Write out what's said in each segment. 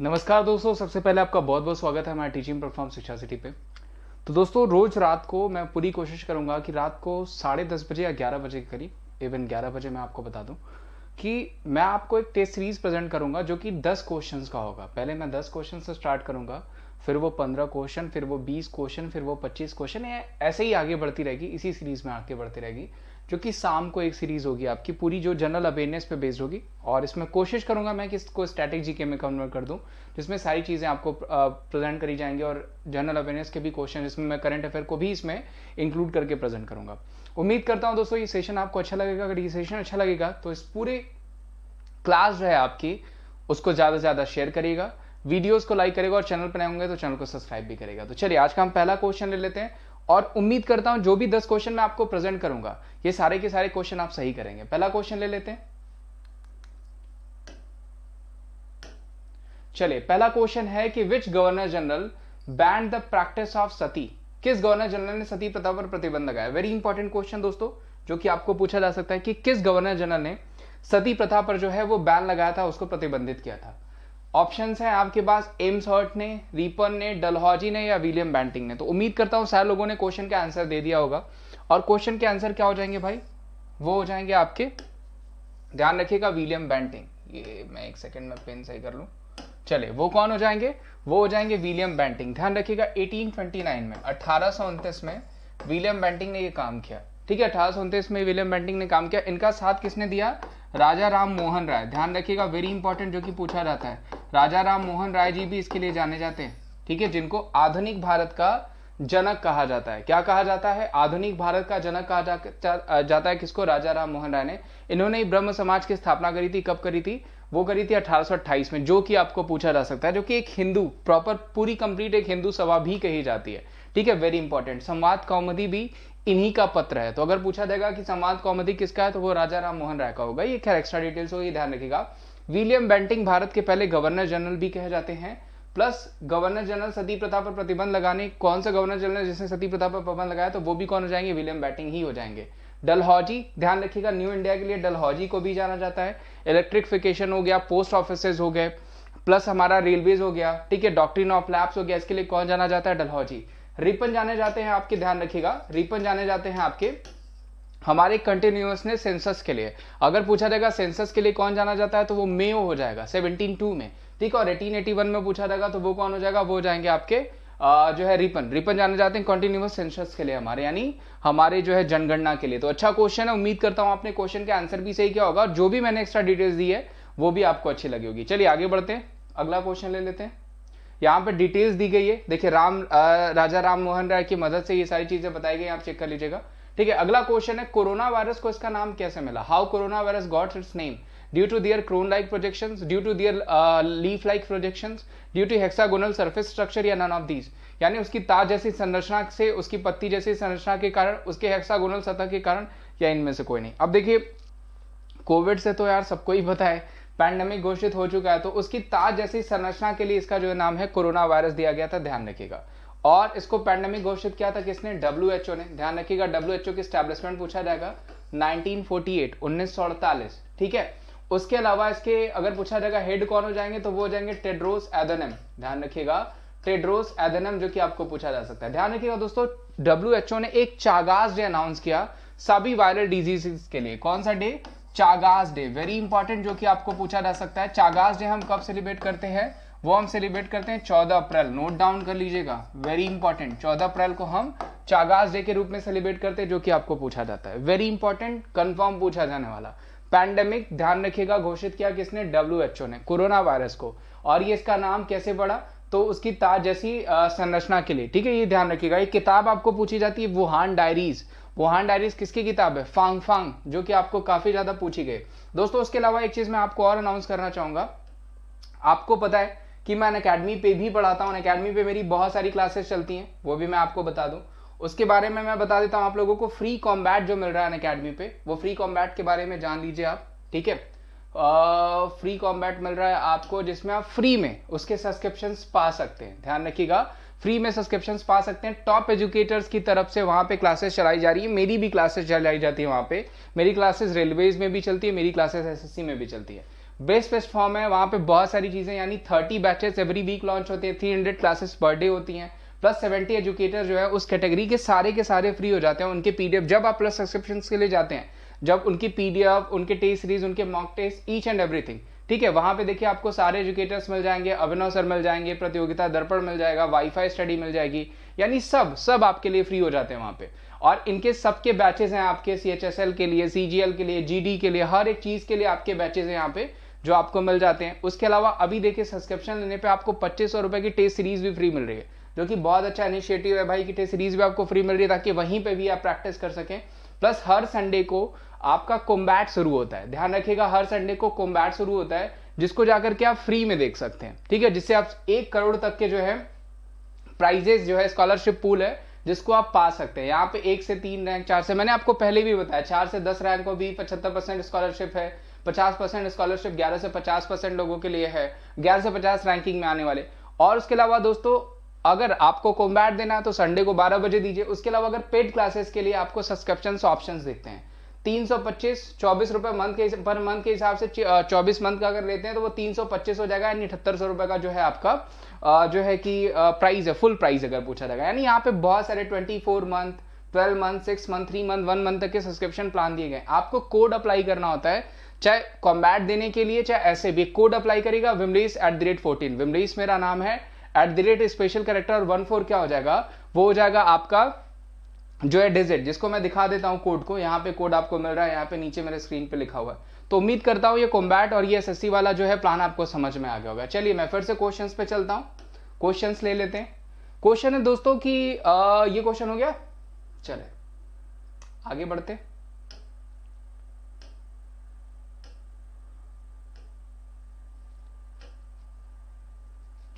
नमस्कार दोस्तों सबसे पहले आपका बहुत बहुत स्वागत है हमारे टीचिंग प्लेटफॉर्म शिक्षा सिटी पे तो दोस्तों रोज रात को मैं पूरी कोशिश करूंगा कि रात को साढ़े दस बजे या ग्यारह बजे के करीब इवन ग्यारह बजे मैं आपको बता दूं कि मैं आपको एक टेस्ट सीरीज प्रेजेंट करूंगा जो कि दस क्वेश्चन का होगा पहले मैं दस क्वेश्चन से स्टार्ट करूंगा फिर वो पंद्रह क्वेश्चन फिर वो बीस क्वेश्चन फिर वो पच्चीस क्वेश्चन ऐसे ही आगे बढ़ती रहेगी इसी सीरीज में आगे बढ़ती रहेगी जो कि शाम को एक सीरीज होगी आपकी पूरी जो जनरल अवेयरनेस पे बेस्ड होगी और इसमें कोशिश करूंगा मैं कि इसको स्ट्रेटेजी जीके में कन्वर्ट कर दूं जिसमें सारी चीज़ें आपको प्रेजेंट करी जाएंगी और जनरल अवेयरनेस के भी क्वेश्चन जिसमें मैं करंट अफेयर को भी इसमें इंक्लूड करके प्रेजेंट करूंगा उम्मीद करता हूं दोस्तों ये सेशन आपको अच्छा लगेगा अगर ये सेशन अच्छा लगेगा तो इस पूरे क्लास जो है आपकी उसको ज़्यादा से ज़्यादा शेयर करिएगा वीडियोस को लाइक करेगा और चैनल पर नए होंगे तो चैनल को सब्सक्राइब भी करेगा तो चलिए आज का हम पहला क्वेश्चन ले लेते हैं और उम्मीद करता हूं जो भी दस क्वेश्चन मैं आपको प्रेजेंट करूंगा ये सारे के सारे क्वेश्चन आप सही करेंगे पहला क्वेश्चन ले लेते हैं चले पहला क्वेश्चन है कि which governor general banned the practice of sati किस गवर्नर जनरल ने सती प्रथा पर प्रतिबंध लगाया वेरी इंपॉर्टेंट क्वेश्चन दोस्तों जो कि आपको पूछा जा सकता है कि किस गवर्नर जनरल ने सती प्रथा पर जो है वो बैन लगाया था उसको प्रतिबंधित किया था ऑप्शंस हैं आपके पास एम्स हर्ट ने रीपर ने डलहौजी ने या विलियम बैंटिंग ने तो उम्मीद करता हूँ सारे लोगों ने क्वेश्चन का आंसर दे दिया होगा और क्वेश्चन के आंसर क्या हो जाएंगे भाई वो हो जाएंगे आपके ध्यान रखिएगा विलियम बैंटिंग ये मैं एक सेकंड में पेन सही कर लूँ चले वो कौन हो जाएंगे वो हो जाएंगे विलियम बैंटिंग ध्यान रखिएगा 1829 में अठारह में विलियम बैंटिंग ने ये काम किया ठीक है अठारह में विलियम बैंटिंग ने काम किया इनका साथ किसने दिया राजा राम मोहन राय ध्यान रखिएगा वेरी इंपॉर्टेंट जो कि पूछा जाता है राजा राम मोहन राय जी भी इसके लिए जाने जाते हैं ठीक है जिनको आधुनिक भारत का जनक कहा जाता है क्या कहा जाता है आधुनिक भारत का जनक कहा जा, जा, जाता है किसको राजा राम मोहन राय ने इन्होंने ही ब्रह्म समाज की स्थापना करी थी कब करी थी वो करी थी अठारह में जो कि आपको पूछा जा सकता है जो कि एक हिंदू प्रॉपर पूरी कंप्लीट एक हिंदू सभा भी कही जाती है ठीक है वेरी इंपॉर्टेंट संवाद कौमदी भी इन्हीं का पत्र है तो अगर पूछा जाएगा कि संवाद कौमदी किसका है तो वो राजा राम मोहन राय का होगा ये खैर एक्स्ट्रा डिटेल्स होगी ध्यान रखेगा विलियम बेंटिंग भारत के पहले गवर्नर जनरल भी कहे जाते हैं प्लस गवर्नर जनरल सती प्रथा पर प्रतिबंध लगाने कौन सा गवर्नर जनरल जिसने सती प्रथा पर प्रबंध लगाया तो वो भी कौन हो जाएंगे विलियम बैटिंग ही हो जाएंगे डलहौजी ध्यान रखिएगा न्यू इंडिया के लिए डलहौजी को भी जाना जाता है इलेक्ट्रिफिकेशन हो गया पोस्ट ऑफिस हो गए प्लस हमारा रेलवेज हो गया ठीक है डॉक्टर ऑफ लैब्स हो गया इसके लिए कौन जाना जाता है डलहौजी रिपन जाने जाते हैं आपके ध्यान रखिएगा रिपन जाने जाते हैं आपके हमारे कंटिन्यूसनेस सेंसस के लिए अगर पूछा जाएगा सेंसस के लिए कौन जाना जाता है तो वो मेयो हो जाएगा सेवनटीन टू में ठीक है और एटीन एटी वन में पूछा जाएगा तो वो कौन हो जाएगा वो हो जाएंगे आपके आ, जो है रिपन रिपन जाने जाते हैं कंटिन्यूस सेंसस के लिए हमारे यानी हमारे जो है जनगणना के लिए तो अच्छा क्वेश्चन है उम्मीद करता हूं आपने क्वेश्चन के आंसर भी सही किया होगा और जो भी मैंने एक्स्ट्रा डिटेल्स दी है वो भी आपको अच्छी लगी होगी चलिए आगे बढ़ते हैं अगला क्वेश्चन ले लेते हैं यहाँ पे डिटेल्स दी गई है देखिए राम आ, राजा राम मोहन राय की मदद से ये सारी चीजें बताई गई आप चेक कर लीजिएगा ठीक है अगला क्वेश्चन है कोरोना वायरस को इसका नाम कैसे मिला how corona virus got its name due to their crown like projection due to their leaf like projection due to hexagonal surface structure या नन ऑफ दीज यानी उसकी ताज जैसी संरचना से उसकी पत्ती जैसी संरचना के कारण उसके हेक्सागोनल सतह के कारण या इनमें से कोई नहीं अब देखिए कोविड से तो यार सबको ही पता है पैंडेमिक घोषित हो चुका है तो उसकी ताज जैसी संरचना के लिए इसका जो नाम है कोरोना वायरस दिया गया था ध्यान रखिएगा और इसको पैंडेमिक घोषित किया था किसने डब्ल्यू ने ध्यान रखिएगा डब्ल्यू की स्टैब्लिशमेंट पूछा जाएगा 1948 1948 ठीक है उसके अलावा इसके अगर पूछा जाएगा हेड कौन हो जाएंगे तो वो हो जाएंगे टेड्रोस एदनम ध्यान रखिएगा टेड्रोस एदनम जो कि आपको पूछा जा सकता है ध्यान रखिएगा दोस्तों डब्ल्यू ने एक चागास डे अनाउंस किया सभी वायरल डिजीज के लिए कौन सा day Chagas day very important जो कि आपको पूछा जा सकता है चागास डे हम कब सेलिब्रेट करते हैं वो हम सेलिब्रेट करते हैं चौदह अप्रैल नोट डाउन कर लीजिएगा वेरी इंपॉर्टेंट चौदह अप्रैल को हम चागाज डे के रूप में सेलिब्रेट करते हैं जो कि आपको पूछा जाता है वेरी इंपॉर्टेंट कंफर्म पूछा जाने वाला पैंडेमिक ध्यान रखिएगा घोषित किया किसने डब्ल्यू एच ओ ने कोरोना वायरस को और ये इसका नाम कैसे पड़ा तो उसकी ताज जैसी संरचना के लिए ठीक है ये ध्यान रखिएगा एक किताब आपको पूछी जाती है वुहान डायरीज वुहान डायरीज किसकी किताब है फांग फांग जो कि आपको काफी ज्यादा पूछी गई दोस्तों उसके अलावा एक चीज मैं आपको और अनाउंस करना चाहूंगा आपको पता है कि मैं अकेडमी पे भी पढ़ाता हूँ अकेडमी पे मेरी बहुत सारी क्लासेस चलती हैं वो भी मैं आपको बता दूँ उसके बारे में मैं बता देता हूँ आप लोगों को फ्री कॉम्बैट जो मिल रहा है अकेडमी पे वो फ्री कॉम्बैट के बारे में जान लीजिए आप ठीक है फ्री कॉम्बैट मिल रहा है आपको जिसमें आप फ्री में उसके सब्सक्रिप्शन पा सकते हैं ध्यान रखिएगा फ्री में सब्सक्रिप्शन पा सकते हैं टॉप एजुकेटर्स की तरफ से वहाँ पे क्लासेस चलाई जा रही है मेरी भी क्लासेस चलाई जाती है वहाँ पे मेरी क्लासेस रेलवेज में भी चलती है मेरी क्लासेस एसएससी में भी चलती है बेस्ट बेस्ट फॉर्म है वहाँ पे बहुत सारी चीज़ें यानी thirty batches every week launch होते हैं three hundred classes per day होती हैं प्लस सेवेंटी एजुकेटर जो है उस कैटेगरी के सारे के सारे फ्री हो जाते हैं उनके पीडीएफ जब आप प्लस सब्सक्रिप्शन के लिए जाते हैं जब उनकी पीडीएफ उनके टेस्ट सीरीज उनके mock test each and everything ठीक है वहां पे देखिए आपको सारे एजुकेटर्स मिल जाएंगे अभिनव सर मिल जाएंगे प्रतियोगिता दर्पण मिल जाएगा वाईफाई स्टडी मिल जाएगी यानी सब सब आपके लिए फ्री हो जाते हैं वहां पे और इनके सबके बैचेस हैं आपके सी के लिए सी के लिए जी के लिए हर एक चीज के लिए आपके बैचेस हैं यहाँ पे जो आपको मिल जाते हैं उसके अलावा अभी देखिए सब्सक्रिप्शन लेने पे आपको पच्चीस सौ रुपए की टेस्ट सीरीज भी फ्री मिल रही है जो कि बहुत अच्छा इनिशिएटिव है भाई की टेस्ट सीरीज भी आपको फ्री मिल रही है ताकि वहीं पे भी आप प्रैक्टिस कर सकें प्लस हर संडे को आपका कोम्बैट शुरू होता है ध्यान रखिएगा हर संडे को कोम्बैट शुरू होता है जिसको जाकर के आप फ्री में देख सकते हैं ठीक है जिससे आप एक करोड़ तक के जो है प्राइजेस जो है स्कॉलरशिप पूल है जिसको आप पा सकते हैं यहाँ पे एक से तीन रैंक चार से मैंने आपको पहले भी बताया चार से दस रैंक को भी पचहत्तर परसेंट स्कॉलरशिप है पचास परसेंट स्कॉलरशिप ग्यारह से पचास परसेंट लोगों के लिए है ग्यारह से पचास रैंकिंग में आने वाले और उसके अलावा दोस्तों अगर आपको कॉम्बैट देना है तो संडे को 12 बजे दीजिए उसके अलावा अगर पेड क्लासेस के लिए आपको सब्सक्रिप्शन ऑप्शन देखते हैं तीन सौ पच्चीस चौबीस रुपए मंथ के पर मंथ के हिसाब से चौबीस मंथ का अगर लेते हैं तो वो तीन सौ पच्चीस हो जाएगा यानी अठहत्तर सौ रुपए का जो है आपका जो है कि प्राइस है फुल प्राइस अगर पूछा जाएगा यानी यहाँ पे बहुत सारे twenty four month twelve month six month three month one month तक के सब्सक्रिप्शन प्लान दिए गए आपको कोड अप्लाई करना होता है चाहे कॉम्बैट देने के लिए चाहे ऐसे भी कोड अप्लाई करेगा विमरीस एट द रेट फोर्टीन विमरीस मेरा नाम है at the rate special character और वन फोर क्या हो जाएगा वो हो जाएगा आपका जो है डिजिट जिसको मैं दिखा देता हूं कोड को यहाँ पे कोड आपको मिल रहा है यहाँ पे नीचे मेरे स्क्रीन पे लिखा हुआ है तो उम्मीद करता हूँ ये कॉम्बैट और ये एस वाला जो है प्लान आपको समझ में आ गया होगा चलिए मैं फिर से क्वेश्चन पे चलता हूँ क्वेश्चन ले लेते हैं क्वेश्चन है दोस्तों की आ, ये क्वेश्चन हो गया चले आगे बढ़ते हैं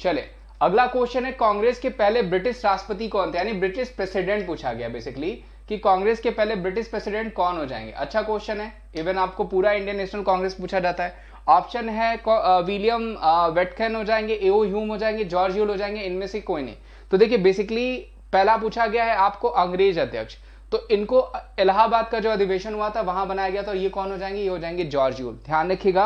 चले अगला क्वेश्चन है कांग्रेस के पहले ब्रिटिश राष्ट्रपति कौन थे यानी ब्रिटिश प्रेसिडेंट पूछा गया बेसिकली कि कांग्रेस के पहले ब्रिटिश प्रेसिडेंट कौन हो जाएंगे अच्छा क्वेश्चन है इवन आपको पूरा इंडियन नेशनल कांग्रेस पूछा जाता है ऑप्शन है विलियम वेटकन हो जाएंगे एओ ह्यूम हो जाएंगे जॉर्ज यूल हो जाएंगे इनमें से कोई नहीं तो देखिए बेसिकली पहला पूछा गया है आपको अंग्रेज अध्यक्ष तो इनको इलाहाबाद का जो अधिवेशन हुआ था वहां बनाया गया था ये कौन हो जाएंगे ये हो जाएंगे जॉर्ज यूल ध्यान रखिएगा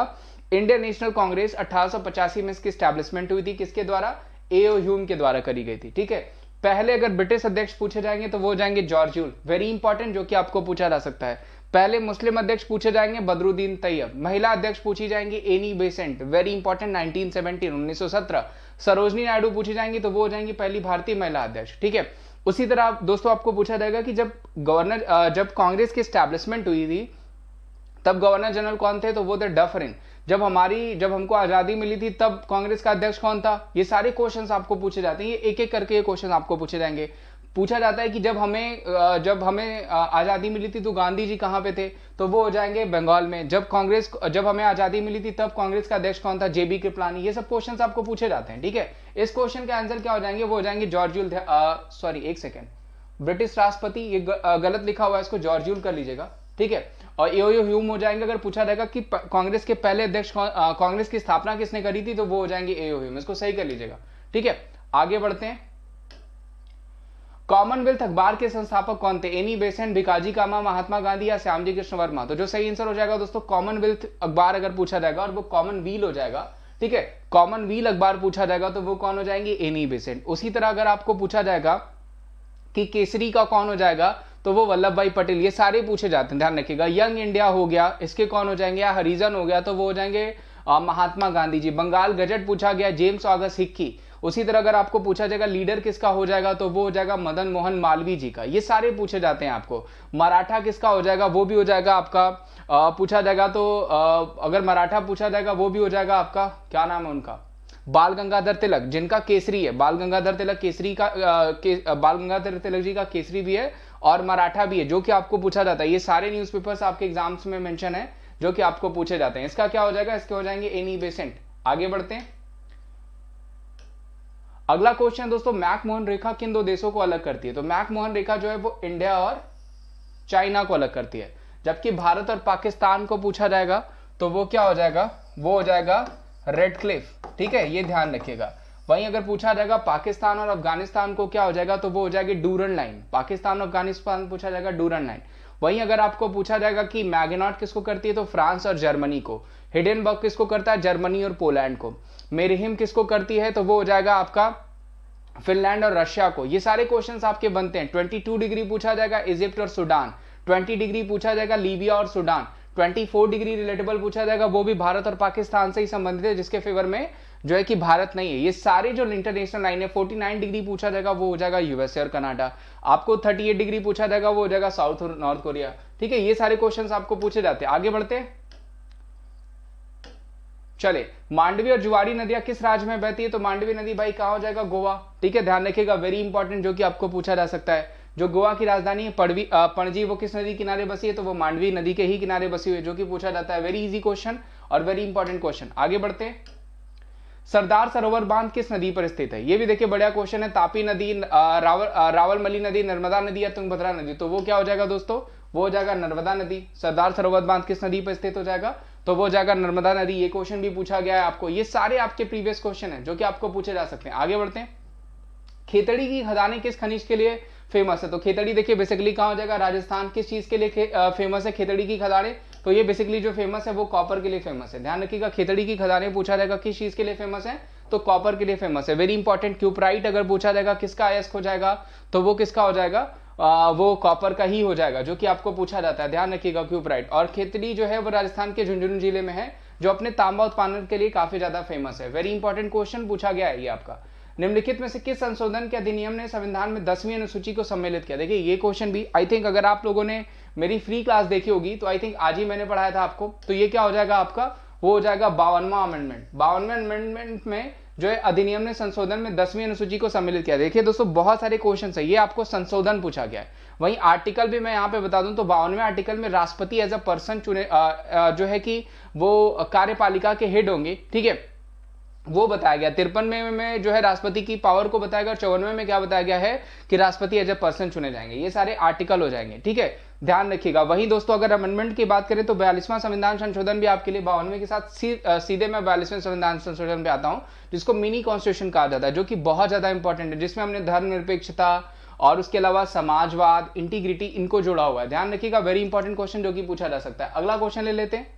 इंडियन नेशनल कांग्रेस अठारह में इसकी स्टैब्लिशमेंट हुई थी किसके द्वारा एओ ह्यूम के द्वारा करी गई थी ठीक है पहले अगर ब्रिटिश अध्यक्ष पूछे जाएंगे तो वो जाएंगे जॉर्ज यूल वेरी इंपॉर्टेंट जो कि आपको पूछा जा सकता है पहले मुस्लिम अध्यक्ष पूछे जाएंगे बदरुद्दीन तैयब महिला अध्यक्ष पूछी जाएंगी एनी बेसेंट वेरी इंपॉर्टेंट सौ सत्रह सरोजनी नायडू पूछी जाएंगी तो वो हो जाएंगी पहली भारतीय महिला अध्यक्ष ठीक है उसी तरह आप दोस्तों आपको पूछा जाएगा कि जब गवर्नर जब कांग्रेस की स्टैब्लिशमेंट हुई थी तब गवर्नर जनरल कौन थे तो वो थे डफरिन जब हमारी जब हमको आज़ादी मिली थी तब कांग्रेस का अध्यक्ष कौन था ये सारे क्वेश्चंस आपको पूछे जाते हैं ये एक एक करके ये क्वेश्चन आपको पूछे जाएंगे पूछा जाता है कि जब हमें जब हमें आज़ादी मिली थी तो गांधी जी कहां पे थे तो वो हो जाएंगे बंगाल में जब कांग्रेस जब हमें आज़ादी मिली थी तब कांग्रेस का अध्यक्ष कौन था जेबी कृपलानी ये सब क्वेश्चन आपको पूछे जाते हैं ठीक है इस क्वेश्चन के आंसर क्या हो जाएंगे वो हो जाएंगे जॉर्जुल सॉरी एक सेकेंड ब्रिटिश राष्ट्रपति ये गलत लिखा हुआ है इसको जॉर्जुल कर लीजिएगा ठीक है और एओयू ह्यूम हो जाएंगे अगर पूछा जाएगा कि कांग्रेस के पहले अध्यक्ष कांग्रेस की स्थापना किसने करी थी तो वो हो जाएंगे एओ ह्यूम इसको सही कर लीजिएगा ठीक है आगे बढ़ते हैं कॉमनवेल्थ अखबार के संस्थापक कौन थे एनी बेसेंट भिकाजी कामा महात्मा गांधी या श्यामजी कृष्ण वर्मा तो जो सही आंसर हो जाएगा दोस्तों कॉमनवेल्थ अखबार अगर पूछा जाएगा और वो कॉमन व्हील हो जाएगा ठीक है कॉमन व्हील अखबार पूछा जाएगा तो वो कौन हो जाएंगे एनी बेसेंट उसी तरह अगर आपको पूछा जाएगा कि केसरी का कौन हो जाएगा तो वो वल्लभ भाई पटेल ये सारे पूछे जाते हैं ध्यान रखिएगा यंग इंडिया हो गया इसके कौन हो जाएंगे या हरिजन हो गया तो वो हो जाएंगे महात्मा गांधी जी बंगाल गजट पूछा गया जेम्स ऑगस्ट हिक्की उसी तरह अगर आपको पूछा जाएगा लीडर किसका हो जाएगा तो वो हो जाएगा मदन मोहन मालवी जी का ये सारे पूछे जाते हैं आपको मराठा किसका हो जाएगा वो भी हो जाएगा आपका आ, पूछा जाएगा तो आ, अगर मराठा पूछा जाएगा वो भी हो जाएगा आपका क्या नाम है उनका बाल गंगाधर तिलक जिनका केसरी है बाल गंगाधर तिलक केसरी का आ, के, बाल गंगाधर तिलक जी का केसरी भी है और मराठा भी है जो कि आपको पूछा जाता है ये सारे न्यूज आपके एग्जाम्स में मैंशन है जो कि आपको पूछे जाते हैं इसका क्या हो जाएगा इसके हो जाएंगे एनी बेसेंट आगे बढ़ते हैं अगला क्वेश्चन है दोस्तों मैक मोहन रेखा किन दो देशों को अलग करती है तो मैक मोहन रेखा जो है वो इंडिया और चाइना को अलग करती है जबकि भारत और पाकिस्तान को पूछा जाएगा तो वो क्या हो जाएगा वो हो जाएगा रेड क्लिफ ठीक है ये ध्यान रखिएगा वहीं अगर पूछा जाएगा पाकिस्तान और अफगानिस्तान को क्या हो जाएगा तो वो हो जाएगी डूरन लाइन पाकिस्तान और अफगानिस्तान पूछा जाएगा डूरन लाइन वहीं अगर आपको पूछा जाएगा कि मैगेनॉट किसको करती है तो फ्रांस और जर्मनी को बर्ग किसको करता है जर्मनी और पोलैंड को मेरिहिम किसको करती है तो वो हो जाएगा आपका फिनलैंड और रशिया को ये सारे क्वेश्चंस आपके बनते हैं 22 डिग्री पूछा जाएगा इजिप्ट और सूडान 20 डिग्री पूछा जाएगा लीबिया और सूडान 24 डिग्री रिलेटेबल पूछा जाएगा वो भी भारत और पाकिस्तान से ही संबंधित है जिसके फेवर में जो है कि भारत नहीं है ये सारे जो इंटरनेशनल लाइन है 49 डिग्री पूछा जाएगा वो हो जाएगा यूएसए और कनाडा आपको 38 डिग्री पूछा जाएगा वो हो जाएगा साउथ और नॉर्थ कोरिया ठीक है ये सारे क्वेश्चन आपको पूछे जाते हैं आगे बढ़ते हैं चले मांडवी और जुआरी नदियां किस राज्य में बहती है तो मांडवी नदी भाई कहा हो जाएगा गोवा ठीक है ध्यान रखिएगा वेरी इंपॉर्टेंट जो कि आपको पूछा जा सकता है जो गोवा की राजधानी है पड़वी पणजी वो किस नदी किनारे बसी है तो वो मांडवी नदी के ही किनारे बसी हुई है जो कि पूछा जाता है वेरी इजी क्वेश्चन और वेरी इंपॉर्टेंट क्वेश्चन आगे बढ़ते हैं सरदार सरोवर बांध किस नदी पर स्थित है ये भी देखिए बढ़िया क्वेश्चन है तापी नदी रावल रावलमली नदी नर्मदा नदी या तुंगभद्रा नदी तो वो क्या हो जाएगा दोस्तों वो हो जाएगा नर्मदा नदी सरदार सरोवर बांध किस नदी पर स्थित हो जाएगा तो वो जाएगा नर्मदा नदी ये क्वेश्चन भी पूछा गया है आपको ये सारे आपके प्रीवियस क्वेश्चन है जो कि आपको पूछे जा सकते हैं आगे बढ़ते हैं खेतड़ी की खदाने किस खनिज के लिए फेमस है तो खेतड़ी देखिए बेसिकली कहा हो जाएगा राजस्थान किस चीज के लिए फेमस है खेतड़ी की खदाने तो ये बेसिकली जो फेमस है वो कॉपर के लिए फेमस है ध्यान रखिएगा खेतड़ी की खदाने पूछा जाएगा किस चीज के लिए फेमस है तो कॉपर के लिए फेमस है वेरी इंपॉर्टेंट क्यूपराइट अगर पूछा जाएगा किसका अयस्क हो जाएगा तो वो किसका हो जाएगा आ, वो कॉपर का ही हो जाएगा जो कि आपको पूछा जाता है ध्यान रखिएगा क्यूपराइट और खेतड़ी जो है वो राजस्थान के झुंझुनू जिले में है जो अपने तांबा उत्पादन के लिए काफी ज्यादा फेमस है वेरी इंपॉर्टेंट क्वेश्चन पूछा गया है ये आपका निम्नलिखित में से किस संशोधन के अधिनियम ने संविधान में दसवीं अनुसूची को सम्मिलित किया देखिए ये क्वेश्चन भी आई थिंक अगर आप लोगों ने मेरी फ्री क्लास देखी होगी तो आई थिंक आज ही मैंने पढ़ाया था आपको तो ये क्या हो जाएगा आपका वो हो जाएगा बावनवा अमेंडमेंट बावनवा अमेंडमेंट में जो है अधिनियम ने संशोधन में दसवीं अनुसूची को सम्मिलित किया देखिए दोस्तों बहुत सारे क्वेश्चन है ये आपको संशोधन पूछा गया है वहीं आर्टिकल भी मैं यहाँ पे बता दूं तो बावनवे आर्टिकल में राष्ट्रपति एज अ पर्सन चुने आ, आ, जो है कि वो कार्यपालिका के हेड होंगे ठीक है वो बताया गया तिरपन में, में जो है राष्ट्रपति की पावर को बताया गया और चौवनवे में क्या बताया गया है कि राष्ट्रपति एज ए पर्सन चुने जाएंगे ये सारे आर्टिकल हो जाएंगे ठीक है ध्यान रखिएगा वहीं दोस्तों अगर अमेंडमेंट की बात करें तो बयालीसवां संविधान संशोधन भी आपके लिए बावनवे के साथ सी, आ, सीधे मैं बयालीसवें संविधान संशोधन पे आता हूं जिसको मिनी कॉन्स्टिट्यूशन कहा जाता है जो कि बहुत ज़्यादा इंपॉर्टेंट है जिसमें हमने धर्मनिरपेक्षता और उसके अलावा समाजवाद इंटीग्रिटी इनको जोड़ा हुआ है ध्यान रखिएगा वेरी इंपॉर्टेंट क्वेश्चन जो कि पूछा जा सकता है अगला क्वेश्चन ले लेते हैं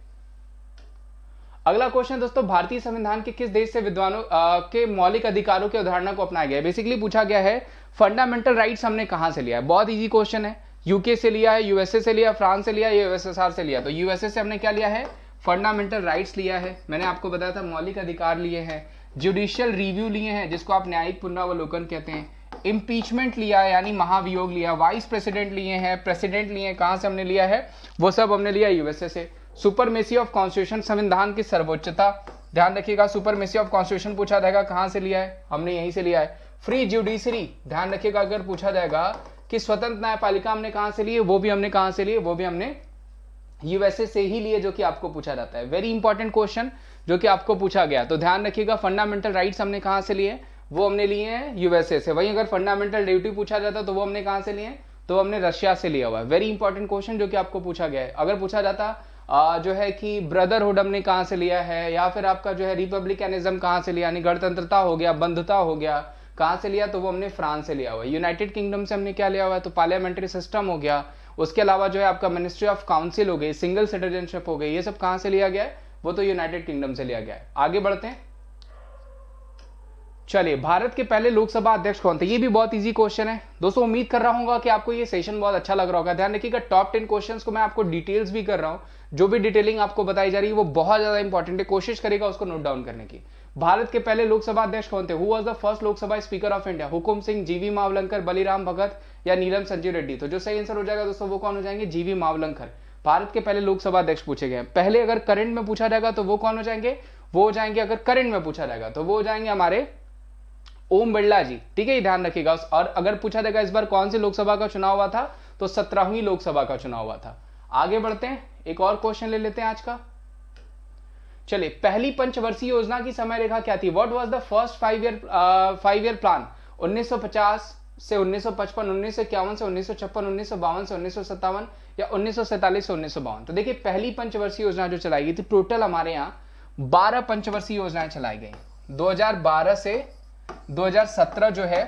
अगला क्वेश्चन दोस्तों भारतीय संविधान के किस देश से विद्वानों आ, के मौलिक अधिकारों की अवधारणा को अपनाया गया है बेसिकली पूछा गया है फंडामेंटल राइट्स हमने कहां से लिया है बहुत इजी क्वेश्चन है यूके से लिया है यूएसए से लिया फ्रांस से लिया यूएसएसआर से लिया तो यूएसए से हमने क्या लिया है फंडामेंटल राइट्स लिया है मैंने आपको बताया था मौलिक अधिकार लिए हैं जुडिशियल रिव्यू लिए हैं जिसको आप न्यायिक पुनरावलोकन कहते हैं इम्पीचमेंट लिया है यानी महाभियोग लिया वाइस प्रेसिडेंट लिए हैं प्रेसिडेंट लिए हैं कहाँ से हमने लिया है वो सब हमने लिया यूएसए से सुपरमेसी ऑफ कॉन्स्टिट्यूशन संविधान की सर्वोच्चता ध्यान रखिएगा सुपरमेसी ऑफ कॉन्स्टिट्यूशन पूछा जाएगा कहाँ से लिया है हमने यहीं से लिया है फ्री ज्यूडिशरी ध्यान रखिएगा अगर पूछा जाएगा कि स्वतंत्र न्यायपालिका हमने कहां से लिए वो भी हमने कहां से लिए वो भी हमने यूएसए से ही लिए जो कि आपको पूछा जाता है वेरी इंपॉर्टेंट क्वेश्चन जो कि आपको पूछा गया तो ध्यान रखिएगा फंडामेंटल राइट्स हमने कहां से लिए वो हमने लिए हैं यूएसए से वहीं अगर फंडामेंटल ड्यूटी पूछा जाता तो वो हमने कहां से लिए तो हमने रशिया से लिया हुआ है वेरी इंपॉर्टेंट क्वेश्चन जो कि आपको पूछा गया है अगर पूछा जाता जो है कि ब्रदरहुड हमने कहां से लिया है या फिर आपका जो है रिपब्लिकनिज्म कहां से लिया यानी गणतंत्रता हो गया बंधता हो गया कहाँ से लिया तो वो हमने फ्रांस से लिया हुआ है यूनाइटेड किंगडम से हमने क्या लिया हुआ है तो पार्लियामेंट्री सिस्टम हो गया उसके अलावा जो है आपका मिनिस्ट्री ऑफ काउंसिल हो गई सिंगल सिटीजनशिप हो गई ये सब कहां से लिया गया है वो तो यूनाइटेड किंगडम से लिया गया है आगे बढ़ते हैं चलिए भारत के पहले लोकसभा अध्यक्ष कौन थे ये भी बहुत इजी क्वेश्चन है दोस्तों उम्मीद कर रहा हूँ कि आपको ये सेशन बहुत अच्छा लग रहा होगा ध्यान रखिएगा टॉप टेन क्वेश्चंस को मैं आपको डिटेल्स भी कर रहा हूँ जो भी डिटेलिंग आपको बताई जा रही है वो बहुत ज्यादा इंपॉर्टेंट है कोशिश करेगा उसको नोट डाउन करने की भारत के पहले लोकसभा अध्यक्ष कौन थे who was the first Lok Sabha speaker of India Hukam Singh G V Mavalankar Baliram भगत या नीलम संजीव रेड्डी तो जो सही आंसर हो जाएगा दोस्तों वो कौन हो जाएंगे जीवी मावलंकर भारत के पहले लोकसभा अध्यक्ष पूछे गए पहले अगर करंट में पूछा जाएगा तो वो कौन हो जाएंगे वो हो जाएंगे अगर करंट में पूछा जाएगा तो वो हो जाएंगे हमारे ओम बिरला जी ठीक है ध्यान रखिएगा और अगर पूछा जाएगा इस बार कौन से लोकसभा का चुनाव हुआ था तो सत्रहवीं लोकसभा का चुनाव हुआ था आगे बढ़ते हैं एक और क्वेश्चन ले लेते हैं आज का चले पहली पंचवर्षीय योजना की समय रेखा क्या थी what was the first five year five year plan 1950 से 1955 उन्नीस से 1956 उन्नीस से उन्नीस या उन्नीस से उन्नीस तो देखिए पहली पंचवर्षीय योजना जो चलाई गई थी टोटल हमारे यहाँ बारह पंचवर्षीय योजनाएं चलाई गई 2012 से 2017 जो है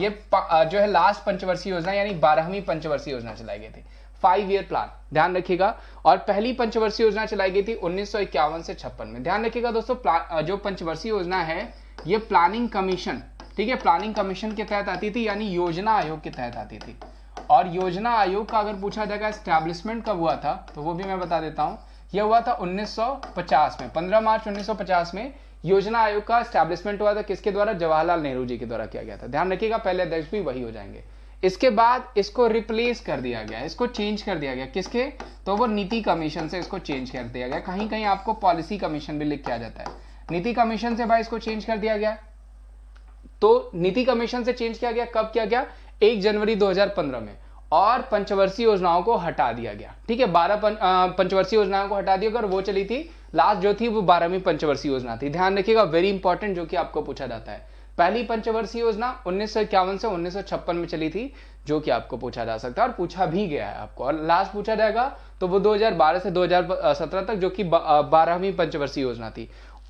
ये जो है लास्ट पंचवर्षीय योजना यानी बारहवीं पंचवर्षीय योजना चलाई गई थी फाइव ईयर प्लान ध्यान रखिएगा और पहली पंचवर्षीय योजना चलाई गई थी उन्नीस से छप्पन में ध्यान रखिएगा दोस्तों जो पंचवर्षीय योजना है ये प्लानिंग कमीशन ठीक है प्लानिंग कमीशन के तहत आती थी यानी योजना आयोग के तहत आती थी और योजना आयोग का अगर पूछा जाएगा एस्टेब्लिशमेंट कब हुआ था तो वो भी मैं बता देता हूं यह हुआ था 1950 में 15 मार्च 1950 में योजना आयोग का एस्टेब्लिशमेंट हुआ था किसके द्वारा जवाहरलाल नेहरू जी के द्वारा किया गया था ध्यान रखिएगा पहले अध्यक्ष भी वही हो जाएंगे इसके बाद इसको रिप्लेस कर दिया गया इसको चेंज कर दिया गया किसके तो वो नीति कमीशन से इसको चेंज कर दिया गया कहीं कहीं आपको पॉलिसी कमीशन भी लिख के आ जाता है नीति कमीशन से भाई इसको चेंज कर दिया गया तो नीति कमीशन से चेंज किया गया कब किया गया एक जनवरी 2015 में और पंचवर्षीय योजनाओं को हटा दिया गया ठीक है बारह पंचवर्षीय योजनाओं को हटा दिया और वो चली थी लास्ट जो थी वो बारहवीं पंचवर्षीय योजना थी ध्यान रखिएगा वेरी इंपॉर्टेंट जो कि आपको पूछा जाता है पहली पंचवर्षीय योजना उन्नीस से उन्नीस में चली थी जो कि आपको पूछा जा सकता है और पूछा भी गया है आपको और लास्ट पूछा जाएगा तो वो 2012 से 2017 तक जो कि बारहवीं पंचवर्षीय योजना थी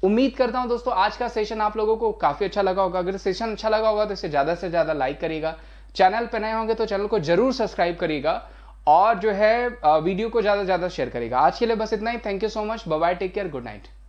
उम्मीद करता हूं दोस्तों आज का सेशन आप लोगों को काफी अच्छा लगा होगा अगर सेशन अच्छा लगा होगा तो इसे ज्यादा से ज्यादा लाइक करिएगा चैनल पर नए होंगे तो चैनल को जरूर सब्सक्राइब करिएगा और जो है वीडियो को ज्यादा से ज्यादा शेयर करेगा आज के लिए बस इतना ही thank you so much bye take care good night